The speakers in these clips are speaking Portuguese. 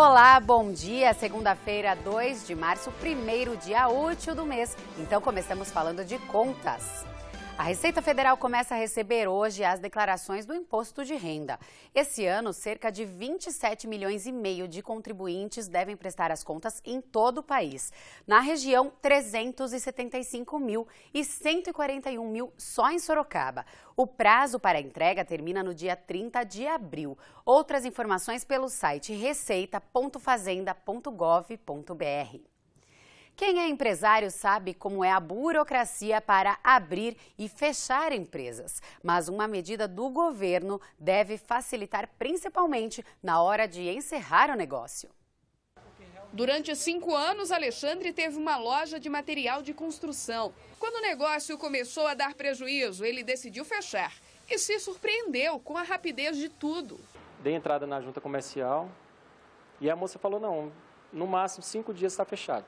Olá, bom dia. Segunda-feira, 2 de março, primeiro dia útil do mês. Então começamos falando de contas. A Receita Federal começa a receber hoje as declarações do imposto de renda. Esse ano, cerca de 27 milhões e meio de contribuintes devem prestar as contas em todo o país. Na região, 375 mil e 141 mil só em Sorocaba. O prazo para a entrega termina no dia 30 de abril. Outras informações pelo site receita.fazenda.gov.br. Quem é empresário sabe como é a burocracia para abrir e fechar empresas. Mas uma medida do governo deve facilitar principalmente na hora de encerrar o negócio. Durante cinco anos, Alexandre teve uma loja de material de construção. Quando o negócio começou a dar prejuízo, ele decidiu fechar e se surpreendeu com a rapidez de tudo. Dei entrada na junta comercial e a moça falou: não, no máximo cinco dias está fechado.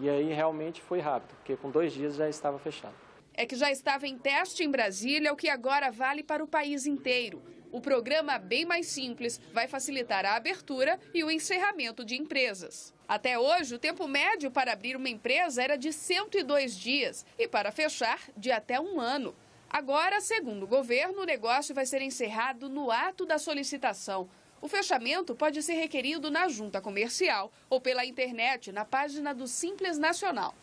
E aí realmente foi rápido, porque com dois dias já estava fechado. É que já estava em teste em Brasília, o que agora vale para o país inteiro. O programa Bem Mais Simples vai facilitar a abertura e o encerramento de empresas. Até hoje, o tempo médio para abrir uma empresa era de 102 dias e para fechar, de até um ano. Agora, segundo o governo, o negócio vai ser encerrado no ato da solicitação. O fechamento pode ser requerido na junta comercial ou pela internet na página do Simples Nacional.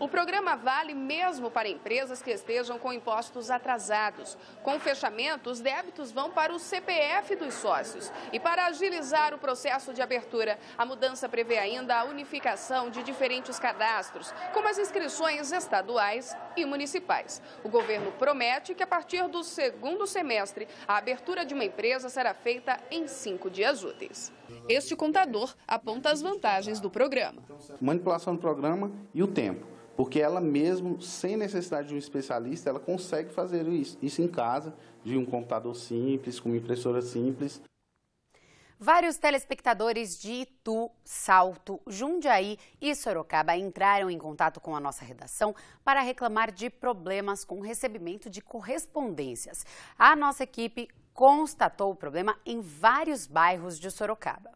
O programa vale mesmo para empresas que estejam com impostos atrasados. Com o fechamento, os débitos vão para o CPF dos sócios. E para agilizar o processo de abertura, a mudança prevê ainda a unificação de diferentes cadastros, como as inscrições estaduais e municipais. O governo promete que a partir do segundo semestre, a abertura de uma empresa será feita em cinco dias úteis. Este contador aponta as vantagens do programa. Manipulação do programa e o tempo, porque ela mesmo, sem necessidade de um especialista, ela consegue fazer isso, isso em casa, de um computador simples, com uma impressora simples. Vários telespectadores de Itu, Salto, Jundiaí e Sorocaba entraram em contato com a nossa redação para reclamar de problemas com o recebimento de correspondências. A nossa equipe constatou o problema em vários bairros de Sorocaba.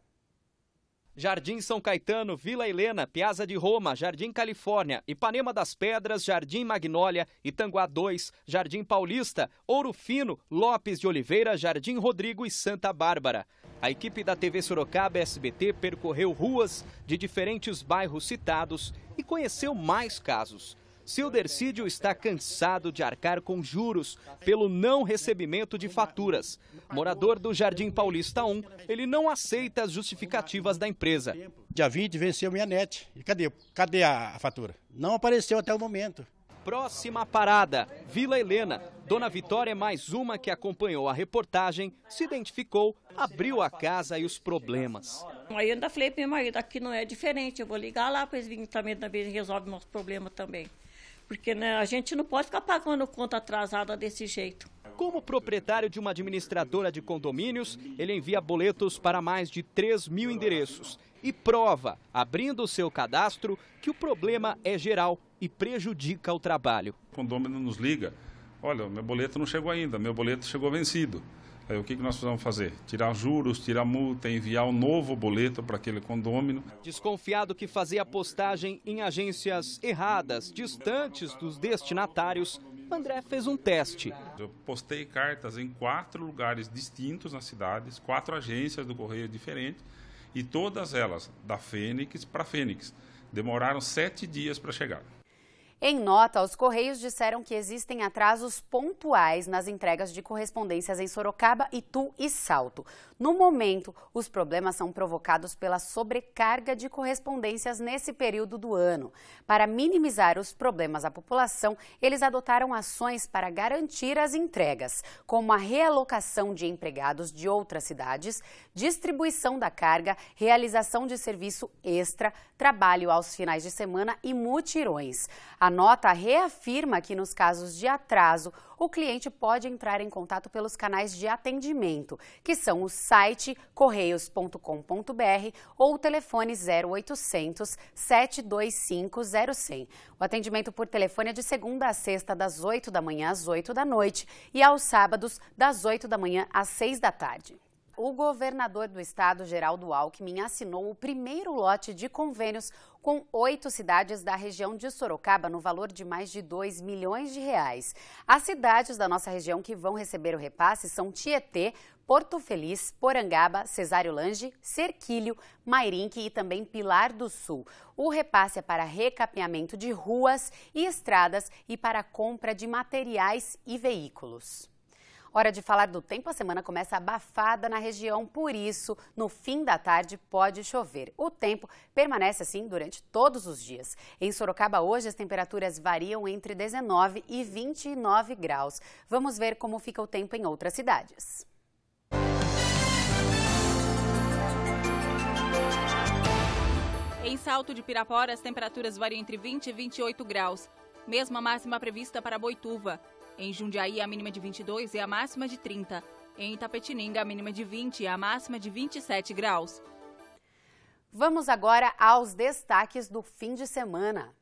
Jardim São Caetano, Vila Helena, Piazza de Roma, Jardim Califórnia, Ipanema das Pedras, Jardim Magnólia, Itanguá 2, Jardim Paulista, Ouro Fino, Lopes de Oliveira, Jardim Rodrigo e Santa Bárbara. A equipe da TV Sorocaba SBT percorreu ruas de diferentes bairros citados e conheceu mais casos. Seu Dercídio está cansado de arcar com juros pelo não recebimento de faturas. Morador do Jardim Paulista 1, ele não aceita as justificativas da empresa. Dia 20 venceu minha net. E cadê, cadê a fatura? Não apareceu até o momento. Próxima parada, Vila Helena. Dona Vitória é mais uma que acompanhou a reportagem, se identificou, abriu a casa e os problemas. Aí eu ainda falei para meu marido, aqui não é diferente, eu vou ligar lá para eles virem também, também resolve nosso problema também. Porque né, a gente não pode ficar pagando conta atrasada desse jeito. Como proprietário de uma administradora de condomínios, ele envia boletos para mais de 3 mil endereços e prova, abrindo o seu cadastro, que o problema é geral e prejudica o trabalho. O condomínio nos liga: olha, meu boleto não chegou ainda, meu boleto chegou vencido. Aí o que nós precisamos fazer? Tirar juros, tirar multa, enviar um novo boleto para aquele condômino. Desconfiado que fazia postagem em agências erradas, distantes dos destinatários, André fez um teste. Eu postei cartas em quatro lugares distintos nas cidades, quatro agências do correio diferentes, e todas elas, da Fênix para Fênix. Demoraram sete dias para chegar. Em nota, os Correios disseram que existem atrasos pontuais nas entregas de correspondências em Sorocaba, Itu e Salto. No momento, os problemas são provocados pela sobrecarga de correspondências nesse período do ano. Para minimizar os problemas à população, eles adotaram ações para garantir as entregas, como a realocação de empregados de outras cidades, distribuição da carga, realização de serviço extra, trabalho aos finais de semana e mutirões. A nota reafirma que nos casos de atraso, o cliente pode entrar em contato pelos canais de atendimento, que são o site correios.com.br ou o telefone 0800 725 0100. O atendimento por telefone é de segunda a sexta, das 8 da manhã às 8 da noite e aos sábados, das 8 da manhã às 6 da tarde o governador do estado, Geraldo Alckmin, assinou o primeiro lote de convênios com oito cidades da região de Sorocaba, no valor de mais de 2 milhões de reais. As cidades da nossa região que vão receber o repasse são Tietê, Porto Feliz, Porangaba, Cesário Lange, Serquilho, Mairinque e também Pilar do Sul. O repasse é para recapeamento de ruas e estradas e para compra de materiais e veículos. Hora de falar do tempo, a semana começa abafada na região, por isso, no fim da tarde pode chover. O tempo permanece assim durante todos os dias. Em Sorocaba, hoje, as temperaturas variam entre 19 e 29 graus. Vamos ver como fica o tempo em outras cidades. Em Salto de Pirapora, as temperaturas variam entre 20 e 28 graus. Mesma máxima prevista para Boituva. Em Jundiaí, a mínima de 22 e a máxima de 30. Em Itapetininga, a mínima de 20 e a máxima de 27 graus. Vamos agora aos destaques do fim de semana.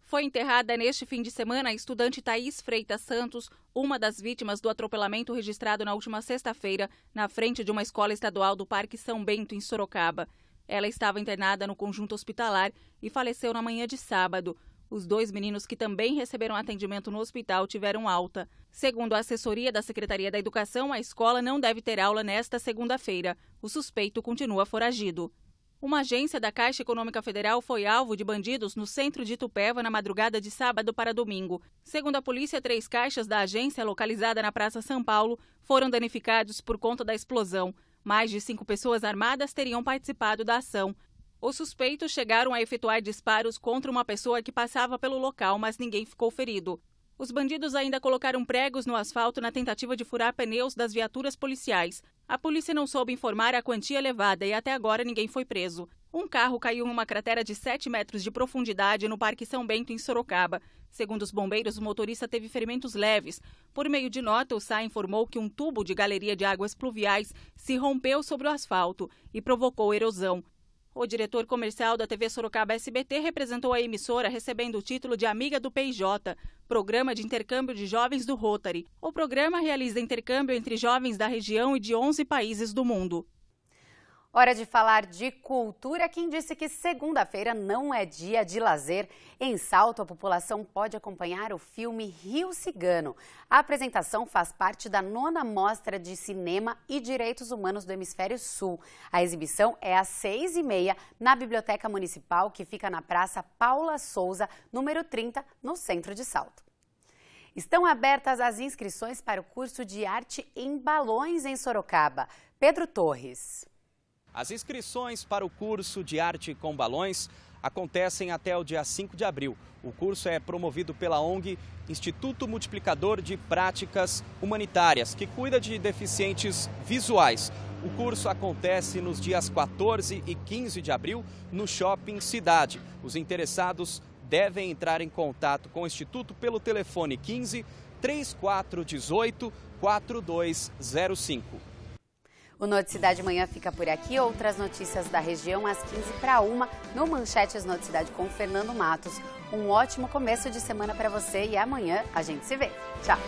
Foi enterrada neste fim de semana a estudante Thaís Freitas Santos, uma das vítimas do atropelamento registrado na última sexta-feira, na frente de uma escola estadual do Parque São Bento, em Sorocaba. Ela estava internada no conjunto hospitalar e faleceu na manhã de sábado. Os dois meninos que também receberam atendimento no hospital tiveram alta. Segundo a assessoria da Secretaria da Educação, a escola não deve ter aula nesta segunda-feira. O suspeito continua foragido. Uma agência da Caixa Econômica Federal foi alvo de bandidos no centro de Tupéva na madrugada de sábado para domingo. Segundo a polícia, três caixas da agência, localizada na Praça São Paulo, foram danificados por conta da explosão. Mais de cinco pessoas armadas teriam participado da ação. Os suspeitos chegaram a efetuar disparos contra uma pessoa que passava pelo local, mas ninguém ficou ferido. Os bandidos ainda colocaram pregos no asfalto na tentativa de furar pneus das viaturas policiais. A polícia não soube informar a quantia levada e até agora ninguém foi preso. Um carro caiu em uma cratera de 7 metros de profundidade no Parque São Bento, em Sorocaba. Segundo os bombeiros, o motorista teve ferimentos leves. Por meio de nota, o SAI informou que um tubo de galeria de águas pluviais se rompeu sobre o asfalto e provocou erosão. O diretor comercial da TV Sorocaba SBT representou a emissora recebendo o título de Amiga do PJ, Programa de Intercâmbio de Jovens do Rotary. O programa realiza intercâmbio entre jovens da região e de 11 países do mundo. Hora de falar de cultura. Quem disse que segunda-feira não é dia de lazer? Em Salto, a população pode acompanhar o filme Rio Cigano. A apresentação faz parte da nona mostra de cinema e direitos humanos do Hemisfério Sul. A exibição é às seis e meia na Biblioteca Municipal, que fica na Praça Paula Souza, número 30, no centro de Salto. Estão abertas as inscrições para o curso de arte em balões em Sorocaba. Pedro Torres. As inscrições para o curso de arte com balões acontecem até o dia 5 de abril. O curso é promovido pela ONG Instituto Multiplicador de Práticas Humanitárias, que cuida de deficientes visuais. O curso acontece nos dias 14 e 15 de abril no Shopping Cidade. Os interessados devem entrar em contato com o Instituto pelo telefone 15 3418 4205. O Noticidade Manhã fica por aqui. Outras notícias da região às 15 para uma no Manchetes Noticidade com Fernando Matos. Um ótimo começo de semana para você e amanhã a gente se vê. Tchau!